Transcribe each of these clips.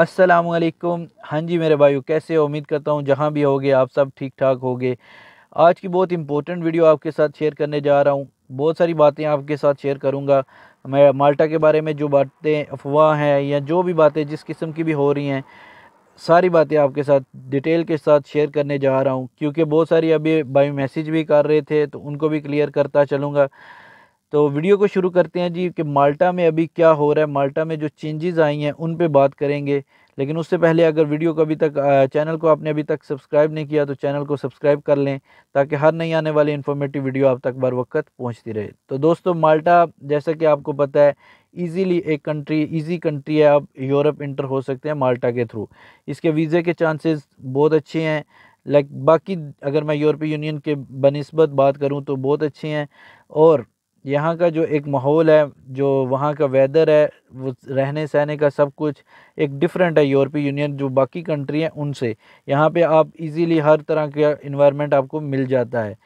असलकुम हाँ जी मेरे भाइयों कैसे उम्मीद करता हूँ जहाँ भी होगे आप सब ठीक ठाक होगे आज की बहुत इंपॉर्टेंट वीडियो आपके साथ शेयर करने जा रहा हूँ बहुत सारी बातें आपके साथ शेयर करूँगा मैं माल्टा के बारे में जो बातें अफवाह हैं या जो भी बातें जिस किस्म की भी हो रही हैं सारी बातें आपके साथ डिटेल के साथ शेयर करने जा रहा हूँ क्योंकि बहुत सारी अभी भाई मैसेज भी कर रहे थे तो उनको भी क्लियर करता चलूँगा तो वीडियो को शुरू करते हैं जी कि माल्टा में अभी क्या हो रहा है माल्टा में जो चेंजेस आई हैं उन पे बात करेंगे लेकिन उससे पहले अगर वीडियो को अभी तक चैनल को आपने अभी तक सब्सक्राइब नहीं किया तो चैनल को सब्सक्राइब कर लें ताकि हर नई आने वाली इन्फॉर्मेटिव वीडियो आप तक बर वक्त पहुँचती रहे तो दोस्तों माल्टा जैसा कि आपको पता है ईजीली एक कंट्री ईजी कंट्री है आप यूरोप इंटर हो सकते हैं माल्टा के थ्रू इसके वीज़े के चांसेस बहुत अच्छे हैं लाइक बाकी अगर मैं यूरोपीय यूनियन के बनस्बत बात करूं तो बहुत अच्छे हैं और यहाँ का जो एक माहौल है जो वहाँ का वेदर है वो रहने सहने का सब कुछ एक डिफरेंट है यूरोपीय यूनियन जो बाकी कंट्री हैं उनसे यहाँ पे आप इजीली हर तरह का इन्वायरमेंट आपको मिल जाता है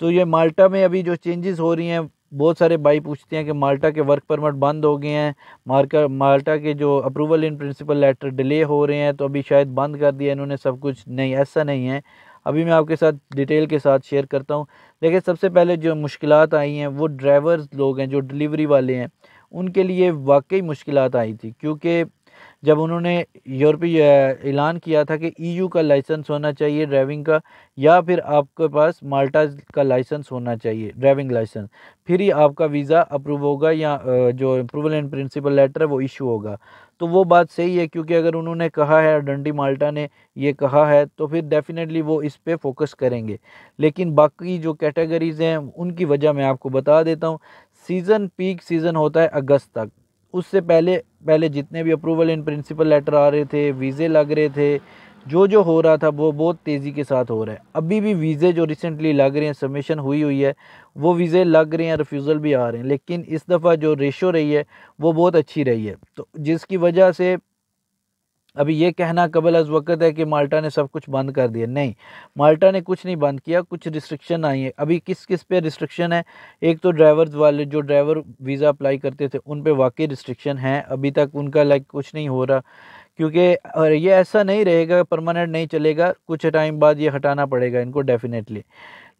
तो ये माल्टा में अभी जो चेंजेस हो रही हैं बहुत सारे भाई पूछते हैं कि माल्टा के वर्क परमिट बंद हो गए हैं मार्का माल्टा के जो approval in principle letter delay हो रहे हैं तो अभी शायद बंद कर दिया इन्होंने सब कुछ नहीं ऐसा नहीं है अभी मैं आपके साथ डिटेल के साथ शेयर करता हूँ देखिए सबसे पहले जो मुश्किल आई हैं वो ड्राइवर्स लोग हैं जो डिलीवरी वाले हैं उनके लिए वाकई मुश्किल आई थी क्योंकि जब उन्होंने यूरोपीय ऐलान किया था कि ईयू का लाइसेंस होना चाहिए ड्राइविंग का या फिर आपके पास माल्टा का लाइसेंस होना चाहिए ड्राइविंग लाइसेंस फिर ही आपका वीज़ा अप्रूव होगा या जो अप्रूवल एंड प्रिंसिपल लेटर है वो इशू होगा तो वो बात सही है क्योंकि अगर उन्होंने कहा है डंडी माल्टा ने ये कहा है तो फिर डेफिनेटली वो इस पर फोकस करेंगे लेकिन बाकी जो कैटेगरीज़ हैं उनकी वजह मैं आपको बता देता हूँ सीज़न पीक सीज़न होता है अगस्त तक उससे पहले पहले जितने भी अप्रूवल इन प्रिंसिपल लेटर आ रहे थे वीज़े लग रहे थे जो जो हो रहा था वो बहुत तेज़ी के साथ हो रहा है अभी भी वीज़े जो रिसेंटली लग रहे हैं सबमिशन हुई हुई है वो वीज़े लग रहे हैं रिफ्यूज़ल भी आ रहे हैं लेकिन इस दफ़ा जो रेशो रही है वो बहुत अच्छी रही है तो जिसकी वजह से अभी ये कहना कबल अज वक़्त है कि माल्टा ने सब कुछ बंद कर दिया नहीं माल्टा ने कुछ नहीं बंद किया कुछ रिस्ट्रिक्शन आई है अभी किस किस पे रिस्ट्रिक्शन है एक तो ड्राइवर्स वाले जो ड्राइवर वीज़ा अप्लाई करते थे उन पे वाकई रिस्ट्रिक्शन है अभी तक उनका लाइक कुछ नहीं हो रहा क्योंकि ये ऐसा नहीं रहेगा परमानेंट नहीं चलेगा कुछ टाइम बाद ये हटाना पड़ेगा इनको डेफिनेटली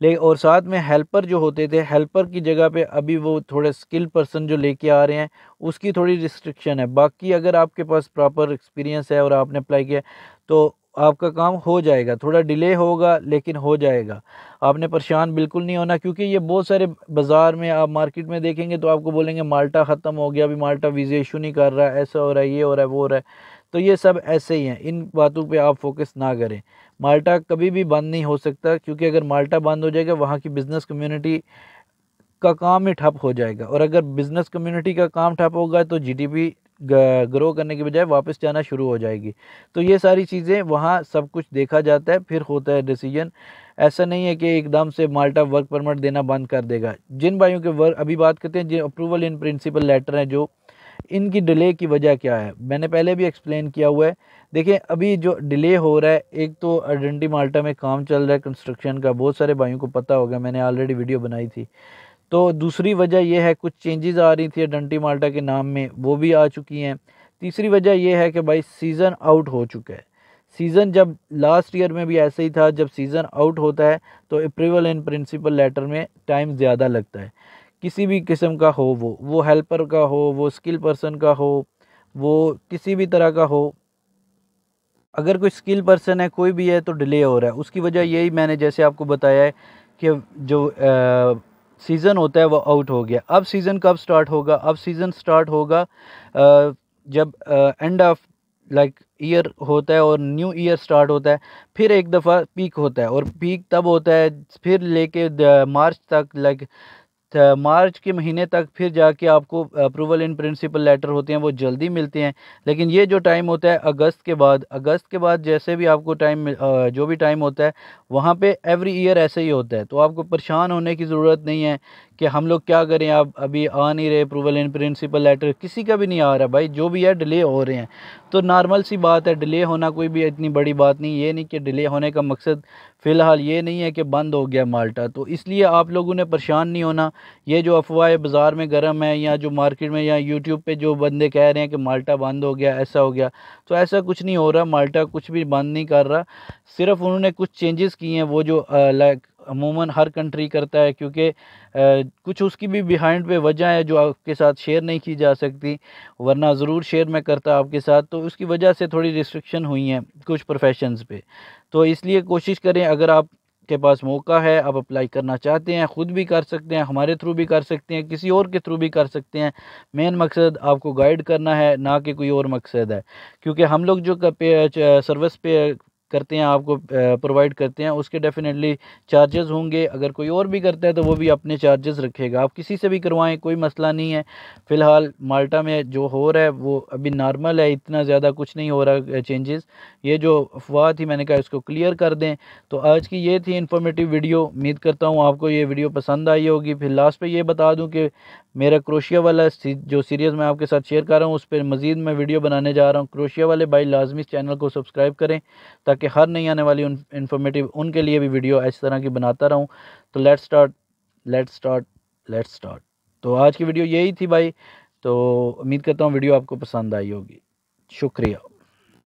ले और साथ में हेल्पर जो होते थे हेल्पर की जगह पे अभी वो थोड़े स्किल पर्सन जो लेके आ रहे हैं उसकी थोड़ी रिस्ट्रिक्शन है बाकी अगर आपके पास प्रॉपर एक्सपीरियंस है और आपने अप्लाई किया तो आपका काम हो जाएगा थोड़ा डिले होगा लेकिन हो जाएगा आपने परेशान बिल्कुल नहीं होना क्योंकि ये बहुत सारे बाज़ार में आप मार्केट में देखेंगे तो आपको बोलेंगे माल्टा ख़त्म हो गया अभी माल्टा वीज़ा इशू नहीं कर रहा है ऐसा हो रहा है ये हो रहा है वो हो रहा है तो ये सब ऐसे ही हैं इन बातों पे आप फोकस ना करें माल्टा कभी भी बंद नहीं हो सकता क्योंकि अगर माल्टा बंद हो जाएगा वहाँ की बिज़नेस कम्युनिटी का काम ही ठप हो जाएगा और अगर बिज़नेस कम्युनिटी का काम ठप होगा तो जीडीपी ग्रो करने के बजाय वापस जाना शुरू हो जाएगी तो ये सारी चीज़ें वहाँ सब कुछ देखा जाता है फिर होता है डिसीजन ऐसा नहीं है कि एकदम से माल्टा वर्क परमिट देना बंद कर देगा जिन भाइयों के वर्क अभी बात करते हैं जो अप्रूवल इन प्रिंसिपल लेटर हैं जो इनकी डिले की वजह क्या है मैंने पहले भी एक्सप्लेन किया हुआ है देखिए अभी जो डिले हो रहा है एक तो अडेंटी माल्टा में काम चल रहा है कंस्ट्रक्शन का बहुत सारे भाइयों को पता होगा मैंने ऑलरेडी वीडियो बनाई थी तो दूसरी वजह यह है कुछ चेंजेस आ रही थी अडेंटी माल्टा के नाम में वो भी आ चुकी हैं तीसरी वजह यह है कि भाई सीज़न आउट हो चुका है सीज़न जब लास्ट ईयर में भी ऐसे ही था जब सीज़न आउट होता है तो अप्रूवल इन प्रिंसिपल लेटर में टाइम ज़्यादा लगता है किसी भी किस्म का हो वो वो हेल्पर का हो वो स्किल पर्सन का हो वो किसी भी तरह का हो अगर कोई स्किल पर्सन है कोई भी है तो डिले हो रहा है उसकी वजह यही मैंने जैसे आपको बताया है कि जो आ, सीज़न होता है वो आउट हो गया अब सीज़न कब स्टार्ट होगा अब सीज़न स्टार्ट होगा आ, जब एंड ऑफ लाइक ईयर होता है और न्यू ईयर स्टार्ट होता है फिर एक दफ़ा पीक होता है और पीक तब होता है फिर लेके मार्च तक लाइक मार्च के महीने तक फिर जाके आपको अप्रूवल इन प्रिंसिपल लेटर होते हैं वो जल्दी मिलते हैं लेकिन ये जो टाइम होता है अगस्त के बाद अगस्त के बाद जैसे भी आपको टाइम जो भी टाइम होता है वहाँ पे एवरी ईयर ऐसे ही होता है तो आपको परेशान होने की ज़रूरत नहीं है कि हम लोग क्या करें आप अभी आ नहीं रहे अप्रूवल इन प्रिंसिपल लेटर किसी का भी नहीं आ रहा भाई जो भी है डिले हो रहे हैं तो नॉर्मल सी बात है डिले होना कोई भी इतनी बड़ी बात नहीं ये नहीं कि डिले होने का मकसद फ़िलहाल ये नहीं है कि बंद हो गया माल्टा तो इसलिए आप लोगों ने परेशान नहीं होना ये जो अफवाह बाज़ार में गर्म है या जो मार्केट में या यूट्यूब पर जो बंदे कह रहे हैं कि माल्टा बंद हो गया ऐसा हो गया तो ऐसा कुछ नहीं हो रहा माल्टा कुछ भी बंद नहीं कर रहा सिर्फ उन्होंने कुछ चेंजेस किए हैं वो जो लाइक अमूमन हर कंट्री करता है क्योंकि कुछ उसकी भी बिहाइंड पे वजह है जो आपके साथ शेयर नहीं की जा सकती वरना ज़रूर शेयर मैं करता आपके साथ तो उसकी वजह से थोड़ी रिस्ट्रिक्शन हुई हैं कुछ प्रोफेशंस पे तो इसलिए कोशिश करें अगर आप के पास मौका है आप अप्लाई करना चाहते हैं ख़ुद भी कर सकते हैं हमारे थ्रू भी कर सकते हैं किसी और के थ्रू भी कर सकते हैं मेन मकसद आपको गाइड करना है ना कि कोई और मकसद है क्योंकि हम लोग जो सर्विस पे करते हैं आपको प्रोवाइड करते हैं उसके डेफिनेटली चार्जेस होंगे अगर कोई और भी करता है तो वो भी अपने चार्जेस रखेगा आप किसी से भी करवाएं कोई मसला नहीं है फ़िलहाल माल्टा में जो हो रहा है वो अभी नॉर्मल है इतना ज़्यादा कुछ नहीं हो रहा चेंजेस ये जो अफवाह थी मैंने कहा इसको क्लियर कर दें तो आज की ये थी इंफॉर्मेटिव वीडियो उम्मीद करता हूँ आपको ये वीडियो पसंद आई होगी फिर लास्ट पर यह बता दूँ कि मेरा क्रोशिया वाला जो सीरीज़ मैं आपके साथ शेयर कर रहा हूँ उस पर मज़ीद मैं वीडियो बनाने जा रहा हूँ क्रोशिया वाले भाई लाजमी चैनल को सब्सक्राइब करें ताकि कि हर नई आने वाली इन्फॉर्मेटिव उनके लिए भी वीडियो इस तरह की बनाता रहूँ तो let start let start let start तो आज की वीडियो यही थी भाई तो उम्मीद करता हूँ वीडियो आपको पसंद आई होगी शुक्रिया